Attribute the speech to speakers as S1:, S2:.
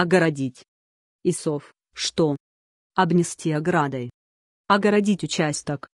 S1: Огородить. Исов. Что? Обнести оградой. Огородить участок,